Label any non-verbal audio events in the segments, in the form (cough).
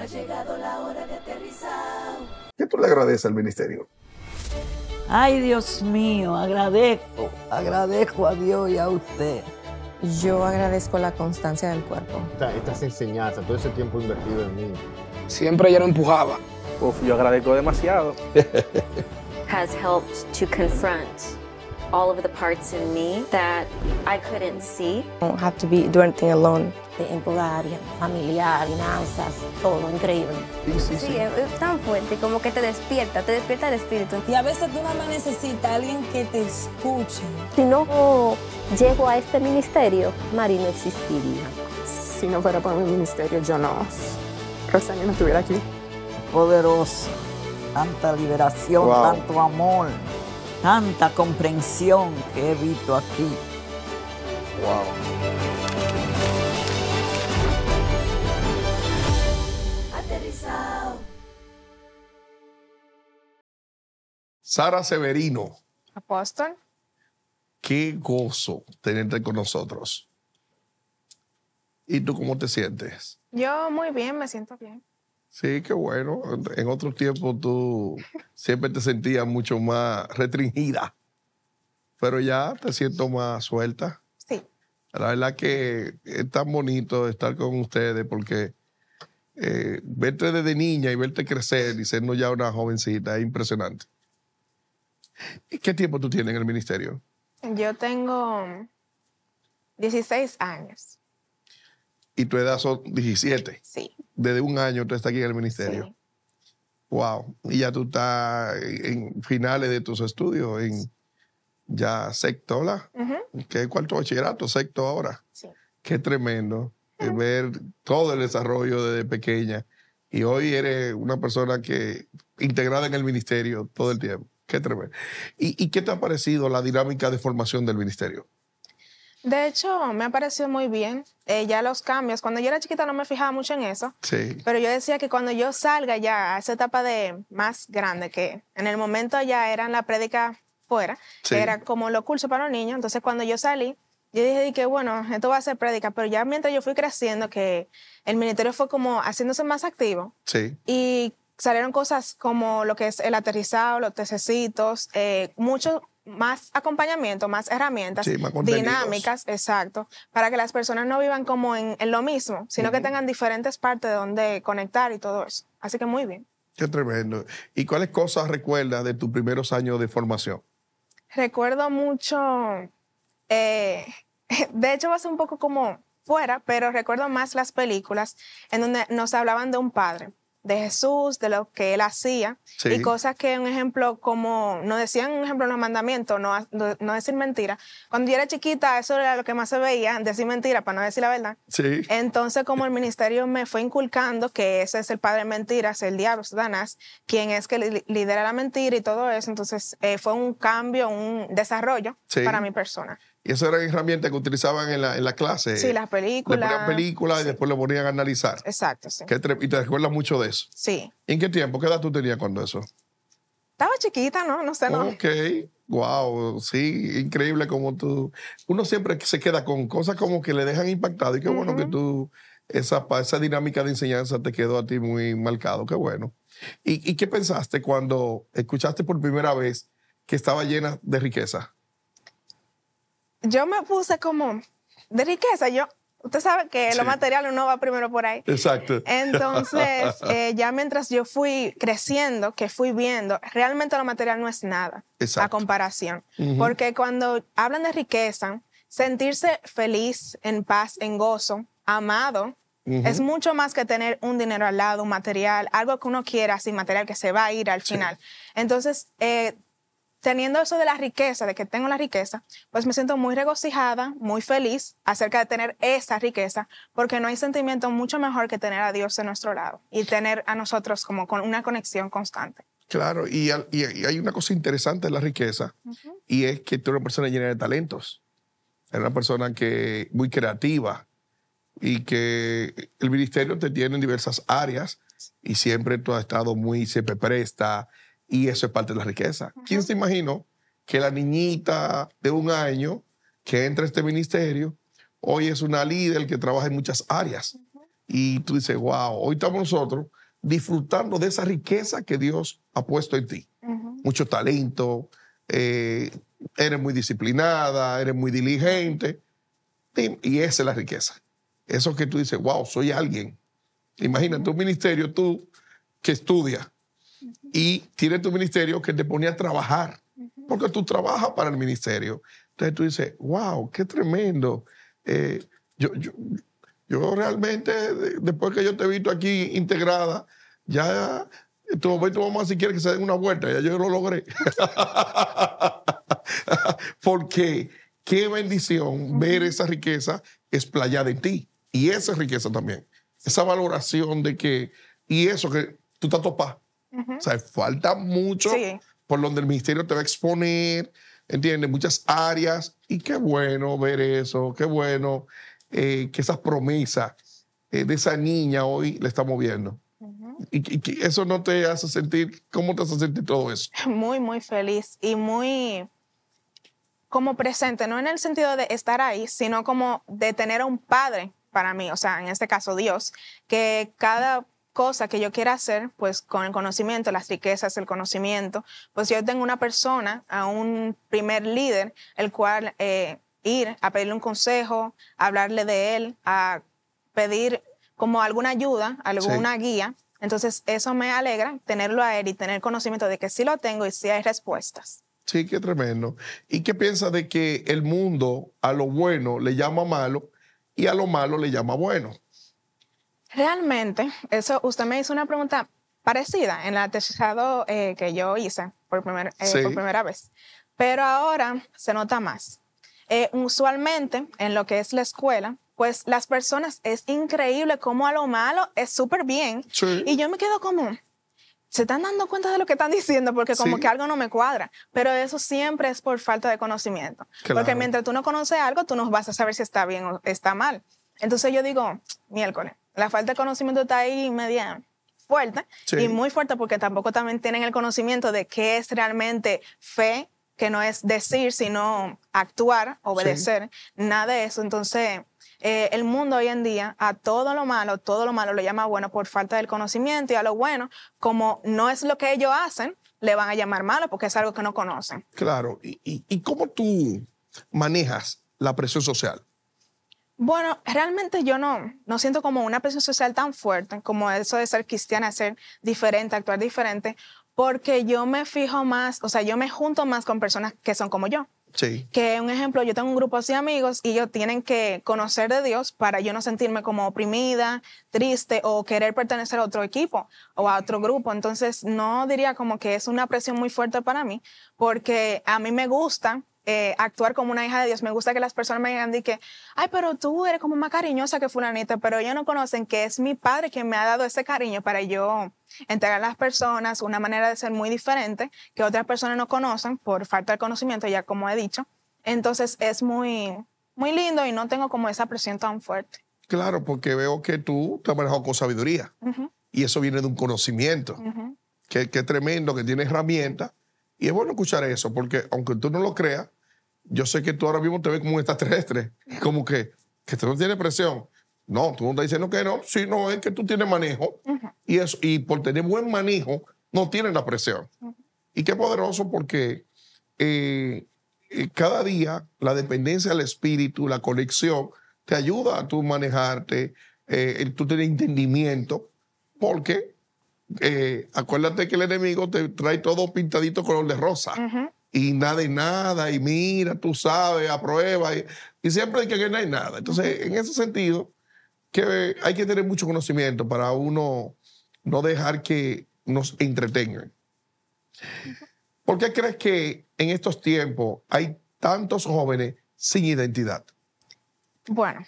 Ha llegado la hora de aterrizar. ¿Qué tú le agradeces al ministerio? Ay, Dios mío, agradezco, agradezco a Dios y a usted. Yo agradezco la constancia del cuerpo. estas enseñanzas, todo ese tiempo invertido en mí. Siempre ya lo empujaba. Uf, yo agradezco demasiado. (laughs) Has helped to confront all of the parts in me that I couldn't see. don't have to be alone en toda área, familiar, finanzas, todo, increíble. Sí, es, tan fuerte, como que te despierta, te despierta el espíritu. Y a veces tú mamá necesita necesitas alguien que te escuche. Si no llego a este ministerio, Mari no existiría. Si no fuera por mi ministerio, yo no, Rosario no estuviera aquí. Poderoso, tanta liberación, tanto amor, tanta comprensión que he visto aquí. Wow. Sara Severino. Apóstol. Qué gozo tenerte con nosotros. ¿Y tú cómo te sientes? Yo muy bien, me siento bien. Sí, qué bueno. En otros tiempos tú siempre te sentías mucho más restringida, pero ya te siento más suelta. Sí. La verdad que es tan bonito estar con ustedes porque eh, verte desde niña y verte crecer y siendo ya una jovencita es impresionante. ¿Qué tiempo tú tienes en el ministerio? Yo tengo 16 años. ¿Y tu edad son 17? Sí. Desde un año tú estás aquí en el ministerio. Sí. Wow. Y ya tú estás en finales de tus estudios, en ya sexto, ¿la? ¿Qué cuarto bachillerato? Sexto ahora. Sí. Qué tremendo eh, ver todo el desarrollo desde pequeña. Y hoy eres una persona que integrada en el ministerio todo el tiempo. Qué tremendo. ¿Y, qué te ha parecido la dinámica de formación del ministerio? De hecho, me ha parecido muy bien. Eh, ya los cambios, cuando yo era chiquita no me fijaba mucho en eso. Sí. Pero yo decía que cuando yo salga ya a esa etapa de más grande, que en el momento ya eran la prédica fuera, que era como lo curso para los niños. Entonces, cuando yo salí, yo dije que bueno, esto va a ser prédica, pero ya mientras yo fui creciendo, que el ministerio fue como haciéndose más activo. Sí. Y salieron cosas como lo que es el aterrizado, los tececitos, eh, mucho más acompañamiento, más herramientas dinámicas, exacto, para que las personas no vivan como en, lo mismo, sino que tengan diferentes partes donde conectar y todo eso. Así que muy bien. Qué tremendo. ¿Y cuáles cosas recuerdas de tus primeros años de formación? Recuerdo mucho, eh, (laughs) de hecho va a ser un poco como fuera, pero recuerdo más las películas en donde nos hablaban de un padre de Jesús, de lo que él hacía, y cosas que, un ejemplo, como no decían, un ejemplo, los mandamientos, no, decir mentira. Cuando yo era chiquita, eso era lo que más se veía, decir mentira para no decir la verdad. Sí. Entonces, como el ministerio me fue inculcando que ese es el padre de mentiras, el diablo, Satanás, quien es que lidera la mentira y todo eso, entonces eh, fue un cambio, un desarrollo para mi persona. Y eso eran herramientas que utilizaban en la, clase. Sí, las películas. Le ponían películas y después lo ponían a analizar. Exacto, sí. y te recuerdas mucho de eso. Sí. ¿En qué tiempo? ¿Qué edad tú tenías cuando eso? Estaba chiquita, ¿no? No sé, ¿no? Ok, wow, sí, increíble como tú... Uno siempre se queda con cosas como que le dejan impactado y qué bueno que tú, esa, esa dinámica de enseñanza te quedó a ti muy marcado, qué bueno. ¿Y, ¿Y qué pensaste cuando escuchaste por primera vez que estaba llena de riqueza? yo me puse como de riqueza. Yo, usted sabe que lo material uno va primero por ahí. Exacto. Entonces, (laughs) eh, ya mientras yo fui creciendo, que fui viendo, realmente lo material no es nada Exacto. a comparación. Porque cuando hablan de riqueza, sentirse feliz, en paz, en gozo, amado, Es mucho más que tener un dinero al lado, un material, algo que uno quiera sin material que se va a ir al final. Entonces, eh, teniendo eso de la riqueza, de que tengo la riqueza, pues me siento muy regocijada, muy feliz acerca de tener esa riqueza, porque no hay sentimiento mucho mejor que tener a Dios en nuestro lado y tener a nosotros como con una conexión constante. Claro, y, hay una cosa interesante de la riqueza, y es que tú eres una persona llena de talentos, eres una persona que muy creativa y que el ministerio te tiene en diversas áreas y siempre tú has estado muy, siempre presta, y eso es parte de la riqueza. ¿Quién se imaginó que la niñita de un año que entra a este ministerio hoy es una líder que trabaja en muchas áreas? Y tú dices, wow, hoy estamos nosotros disfrutando de esa riqueza que Dios ha puesto en ti. Mucho talento, eh, eres muy disciplinada, eres muy diligente. Y esa es la riqueza. Eso que tú dices, wow, soy alguien. Imagínate un ministerio tú que estudias y tiene tu ministerio que te pone a trabajar, porque tú trabajas para el ministerio. Entonces tú dices, wow, qué tremendo. Eh, yo, realmente, después que yo te he visto aquí integrada, ya tu mamá si quieres que se den una vuelta, ya yo lo logré. (laughs) porque qué bendición ver esa riqueza explayada en ti. Y esa riqueza también. Esa valoración de que, y eso que tú estás topado o sea, falta mucho por donde el ministerio te va a exponer, entiende Muchas áreas. Y qué bueno ver eso, qué bueno eh, que esas promesas eh, de esa niña hoy la estamos viendo. y, y, eso no te hace sentir, ¿cómo te hace sentir todo eso? (laughs) Muy, muy feliz y muy como presente, no en el sentido de estar ahí, sino como de tener a un padre para mí, o sea, en este caso Dios, que cada cosa que yo quiera hacer, pues con el conocimiento, las riquezas, el conocimiento, pues yo tengo una persona, a un primer líder, el cual eh, ir a pedirle un consejo, hablarle de él, a pedir como alguna ayuda, alguna guía. Entonces eso me alegra tenerlo a él y tener conocimiento de que sí lo tengo y sí hay respuestas. Sí, qué tremendo. ¿Y qué piensa de que el mundo a lo bueno le llama malo y a lo malo le llama bueno? Realmente, eso, usted me hizo una pregunta parecida en la techado eh, que yo hice por, eh, por primera vez, pero ahora se nota más. Eh, usualmente, en lo que es la escuela, pues las personas, es increíble cómo a lo malo es súper bien. Y yo me quedo como, se están dando cuenta de lo que están (laughs) diciendo porque como que algo no me cuadra, pero eso siempre es por falta de conocimiento. Porque mientras tú no conoces algo, tú no vas a saber si está bien o está mal. Entonces yo digo, miércoles, la falta de conocimiento está ahí media fuerte y muy fuerte porque tampoco también tienen el conocimiento de qué es realmente fe, que no es decir, sino actuar, obedecer, nada de eso. Entonces, eh, el mundo hoy en día a todo lo malo, todo lo malo lo llama bueno por falta del conocimiento y a lo bueno, como no es lo que ellos hacen, le van a llamar malo porque es algo que no conocen. Claro, y cómo tú manejas la presión social? Bueno, realmente yo no, no siento como una presión social tan fuerte como eso de ser cristiana, ser diferente, actuar diferente, porque yo me fijo más, o sea, yo me junto más con personas que son como yo. Sí. Que un ejemplo, yo tengo un grupo así de amigos y ellos tienen que conocer de Dios para yo no sentirme como oprimida, triste o querer pertenecer a otro equipo o a otro grupo. Entonces, no diría como que es una presión muy fuerte para mí porque a mí me gusta eh, actuar como una hija de Dios. Me gusta que las personas me digan que, ay, pero tú eres como más cariñosa que fulanita, pero ellos no conocen que es mi padre quien me ha dado ese cariño para yo entregar a las personas una manera de ser muy diferente que otras personas no conocen por falta de conocimiento, ya como he dicho. Entonces es muy, muy lindo y no tengo como esa presión tan fuerte. Claro, porque veo que tú te has manejado con sabiduría y eso viene de un conocimiento. que, es tremendo que tiene herramientas. Y es bueno escuchar eso, porque aunque tú no lo creas, yo sé que tú ahora mismo te ves como un extraterrestre, como que, que tú no tienes presión. No, tú no estás diciendo que no, sino no, es que tú tienes manejo. y, eso, y por tener buen manejo, no tienes la presión. Y qué poderoso porque eh, eh, cada día la dependencia del espíritu, la conexión, te ayuda a tú manejarte, eh, tú tienes entendimiento, porque acuérdate que el enemigo te trae todo pintadito color de rosa y nada y nada, y mira, tú sabes, aprueba, y, siempre hay que no hay nada. Entonces, en ese sentido, que hay que tener mucho conocimiento para uno no dejar que nos entretengan. ¿Por qué crees que en estos tiempos hay tantos jóvenes sin identidad? Bueno,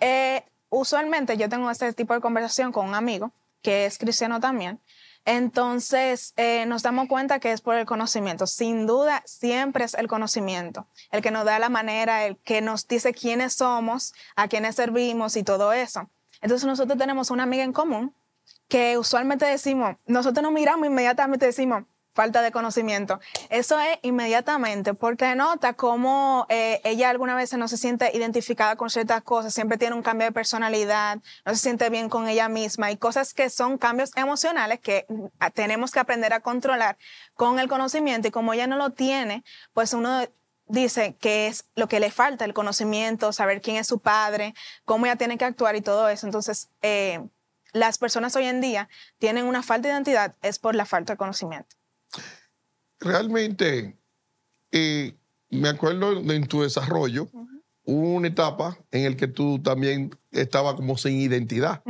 eh, usualmente yo tengo este tipo de conversación con un amigo que es cristiano también, entonces, eh, nos damos cuenta que es por el conocimiento. Sin duda, siempre es el conocimiento, el que nos da la manera, el que nos dice quiénes somos, a quiénes servimos y todo eso. Entonces, nosotros tenemos una amiga en común que usualmente decimos, nosotros nos miramos inmediatamente, decimos, falta de conocimiento. Eso es inmediatamente, porque nota cómo eh, ella alguna vez no se siente identificada con ciertas cosas, siempre tiene un cambio de personalidad, no se siente bien con ella misma y cosas que son cambios emocionales que ah, tenemos que aprender a controlar con el conocimiento y como ella no lo tiene, pues uno dice que es lo que le falta, el conocimiento, saber quién es su padre, cómo ella tiene que actuar y todo eso. Entonces, eh, las personas hoy en día tienen una falta de identidad, es por la falta de conocimiento. Realmente, eh, me acuerdo en tu desarrollo, hubo una etapa en la que tú también estabas como sin identidad.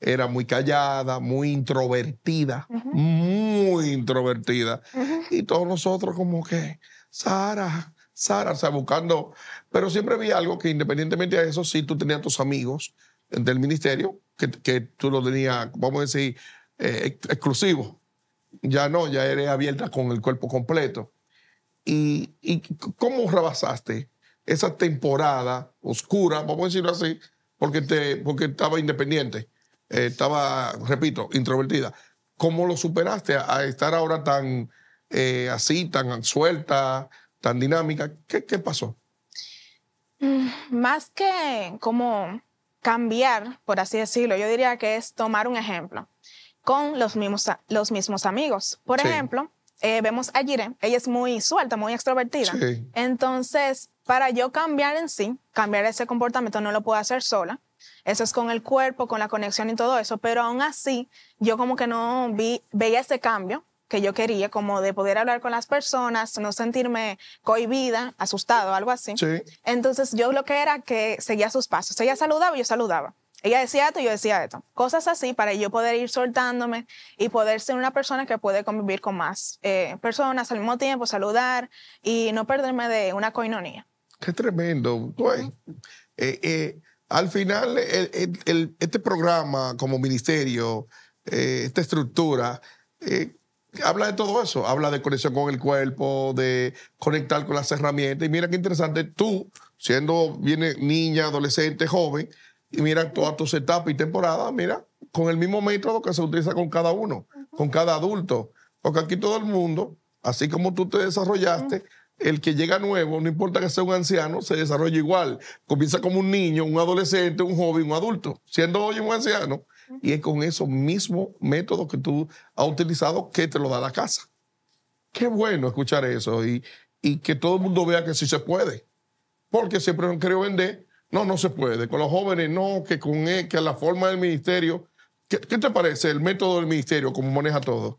Era muy callada, muy introvertida, muy introvertida. Y todos nosotros como que, Sara, Sara, o sea, buscando. Pero siempre vi algo que independientemente de eso, sí, tú tenías tus amigos del ministerio, que, tú lo tenías, vamos a decir, eh, exclusivo. Ya no, ya eres abierta con el cuerpo completo. ¿Y, y cómo rebasaste esa temporada oscura, vamos a decirlo así, porque, te, porque estaba independiente, eh, estaba, repito, introvertida? ¿Cómo lo superaste a, estar ahora tan eh, así, tan suelta, tan dinámica? qué pasó? Mm, más que como cambiar, por así decirlo, yo diría que es tomar un ejemplo con los mismos, los mismos amigos. Por ejemplo, eh, vemos a Jiren. ella es muy suelta, muy extrovertida. Entonces, para yo cambiar en sí, cambiar ese comportamiento, no lo puedo hacer sola. Eso es con el cuerpo, con la conexión y todo eso. Pero aún así, yo como que no vi, veía ese cambio que yo quería, como de poder hablar con las personas, no sentirme cohibida, asustado, algo así. Entonces yo lo que era que seguía sus pasos. Ella saludaba, y yo saludaba ella decía esto y yo decía esto. Cosas así para yo poder ir soltándome y poder ser una persona que puede convivir con más eh, personas al mismo tiempo, saludar y no perderme de una coinonía. Qué tremendo. Eh, eh, al final, este programa como ministerio, esta estructura, habla de todo eso. Habla de conexión con el cuerpo, de conectar con las herramientas. Y mira qué interesante, tú, siendo viene niña, adolescente, joven, y mira todas tus etapas y temporadas, mira, con el mismo método que se utiliza con cada uno, con cada adulto. Porque aquí todo el mundo, así como tú te desarrollaste, el que llega nuevo, no importa que sea un anciano, se desarrolla igual. Comienza como un niño, un adolescente, un joven, un adulto, siendo hoy un anciano. Y es con esos mismos métodos que tú has utilizado que te lo da la casa. Qué bueno escuchar eso y, y que todo el mundo vea que sí se puede. Porque siempre han querido vender no, no se puede. Con los jóvenes no, que con él, que la forma del ministerio. ¿Qué, te parece el método del ministerio, cómo maneja todo?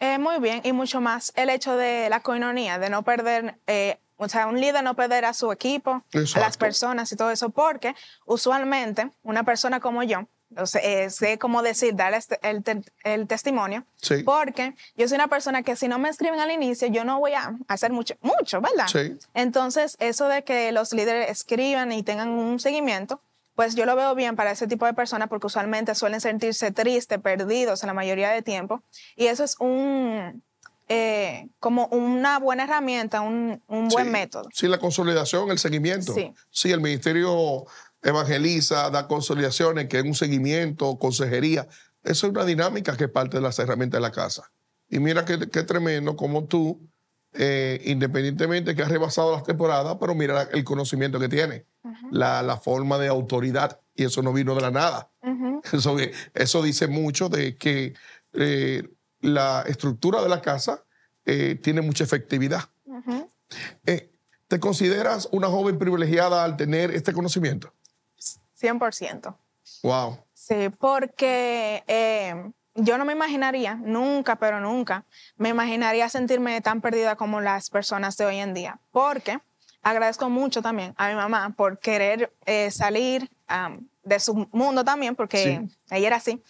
Eh, muy bien, y mucho más el hecho de la coinonía, de no perder, eh, o sea, un líder no perder a su equipo, a las personas y todo eso, porque usualmente una persona como yo, sé, eh, sé cómo decir, dar este, el, testimonio, porque yo soy una persona que si no me escriben al inicio, yo no voy a hacer mucho, mucho ¿verdad? Entonces, eso de que los líderes escriban y tengan un seguimiento, pues yo lo veo bien para ese tipo de personas porque usualmente suelen sentirse tristes, perdidos en la mayoría de tiempo. Y eso es un, eh, como una buena herramienta, un, un buen método. Sí, la consolidación, el seguimiento. sí. el Ministerio evangeliza, da consolidaciones, que es un seguimiento, consejería. eso es una dinámica que es parte de las herramientas de la casa. Y mira qué, tremendo como tú, eh, independientemente que has rebasado las temporadas, pero mira el conocimiento que tiene, la, forma de autoridad, y eso no vino de la nada. (laughs) eso, dice mucho de que eh, la estructura de la casa eh, tiene mucha efectividad. ¿Te consideras una joven privilegiada al tener este conocimiento? 100%. Wow. Sí, porque eh, yo no me imaginaría, nunca, pero nunca, me imaginaría sentirme tan perdida como las personas de hoy en día, porque agradezco mucho también a mi mamá por querer eh, salir de su mundo también, porque ella era así,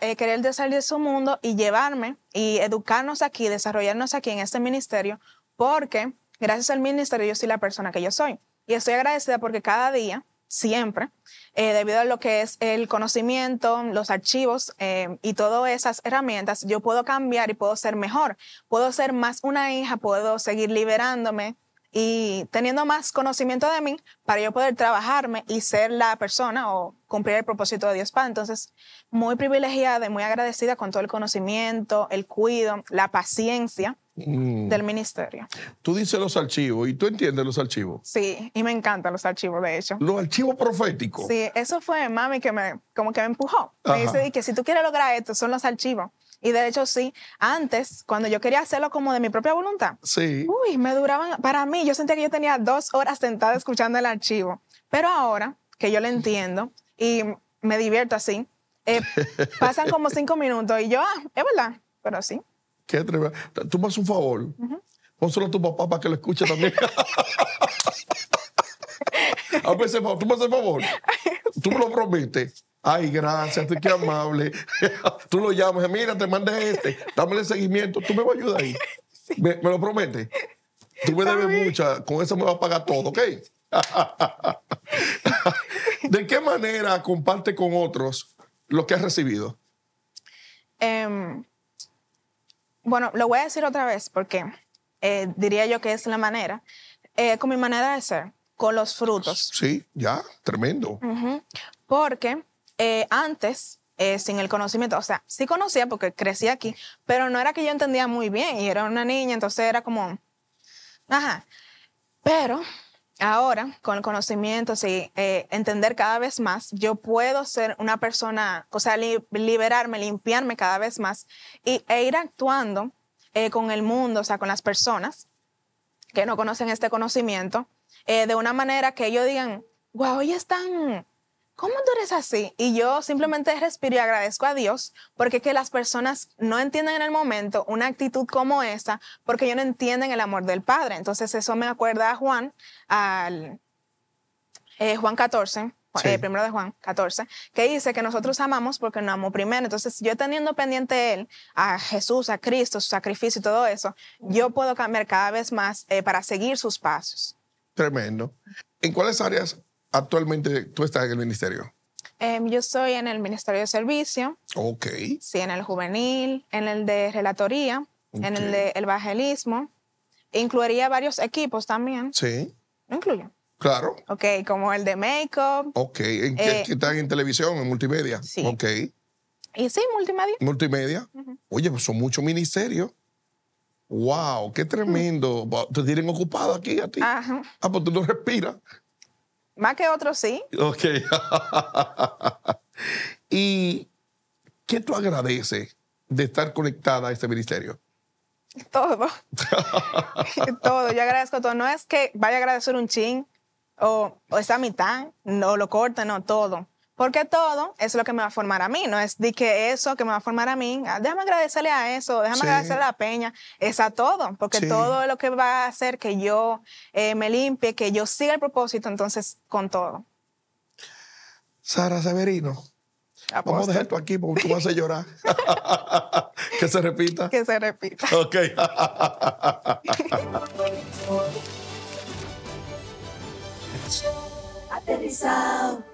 eh, querer salir de su mundo y llevarme y educarnos aquí, desarrollarnos aquí en este ministerio, porque gracias al ministerio yo soy la persona que yo soy. Y estoy agradecida porque cada día siempre, eh, debido a lo que es el conocimiento, los archivos eh, y todas esas herramientas, yo puedo cambiar y puedo ser mejor, puedo ser más una hija, puedo seguir liberándome y teniendo más conocimiento de mí para yo poder trabajarme y ser la persona o cumplir el propósito de Dios Padre. Entonces, muy privilegiada y muy agradecida con todo el conocimiento, el cuido, la paciencia Mm. del ministerio. Tú dices los archivos y tú entiendes los archivos. Sí, y me encantan los archivos, de hecho. Los archivos proféticos. Sí, eso fue mami que me, como que me empujó. Me dice que si tú quieres lograr esto, son los archivos. Y de hecho, sí, antes, cuando yo quería hacerlo como de mi propia voluntad, sí. uy, me duraban, para mí, yo sentía que yo tenía dos horas sentada escuchando el archivo. Pero ahora que yo lo entiendo y me divierto así, eh, (laughs) pasan como cinco minutos y yo, ah, es verdad, pero sí. Qué tremendo. Tú me haces un favor. Uh solo Pónselo a tu papá para que lo escuche también. a favor, tú me haces el favor. Tú me lo prometes. Ay, gracias, tú qué amable. tú lo llamas, mira, te mandé este, el seguimiento. Tú me vas a ayudar ahí. Me, lo prometes. Tú me debes mucha, con eso me vas a pagar todo, ¿ok? ¿De qué manera comparte con otros lo que has recibido? Em, bueno, lo voy a decir otra vez porque eh, diría yo que es la manera, eh, con mi manera de ser, con los frutos. Sí, ya, tremendo. Porque eh, antes, sin el conocimiento, o sea, sí conocía porque crecí aquí, pero no era que yo entendía muy bien y era una niña, entonces era como, ajá, pero Ahora, con el conocimiento, eh, entender cada vez más, yo puedo ser una persona, o sea, liberarme, limpiarme cada vez más y, e ir actuando eh, con el mundo, o sea, con las personas que no conocen este conocimiento, eh, de una manera que ellos digan, wow, ya están... ¿cómo tú eres así? Y yo simplemente respiro y agradezco a Dios porque que las personas no entienden en el momento una actitud como esa porque ellos no entienden el amor del Padre. Entonces eso me acuerda a Juan, al eh, Juan 14, el eh, primero de Juan 14, que dice que nosotros amamos porque nos amó primero. Entonces, yo teniendo pendiente él, a Jesús, a Cristo, su sacrificio y todo eso, yo puedo cambiar cada vez más eh, para seguir sus pasos. Tremendo. ¿En cuáles áreas actualmente tú estás en el ministerio? Em, yo soy en el Ministerio de Servicio. Ok. Sí, en el juvenil, en el de relatoría, en el de evangelismo. Incluiría varios equipos también. Sí. ¿Lo incluyo? Claro. Ok, como el de make-up. Ok, ¿En eh, están en televisión, en multimedia? Sí. Ok. Y sí, multimedia. Multimedia. Oye, pues son muchos ministerios. ¡Wow! ¡Qué tremendo! Te tienen ocupado aquí a ti. Ajá. Ah, pues tú no respiras. Más que otros sí. Ok. (laughs) ¿Y qué tú agradeces de estar conectada a este ministerio? Todo. (laughs) todo. Yo agradezco todo. No es que vaya a agradecer un chin o, o esa mitad, no lo corta, no, todo. Porque todo es lo que me va a formar a mí, no es de que eso que me va a formar a mí, ah, déjame agradecerle a eso, déjame agradecerle a la peña, es a todo, porque todo todo lo que va a hacer que yo eh, me limpie, que yo siga el propósito, entonces con todo. Sara Severino, Vamos a dejar tú aquí porque tú vas (laughs) a llorar. (laughs) que se repita. Que se repita. Ok. (laughs) Aterrizado.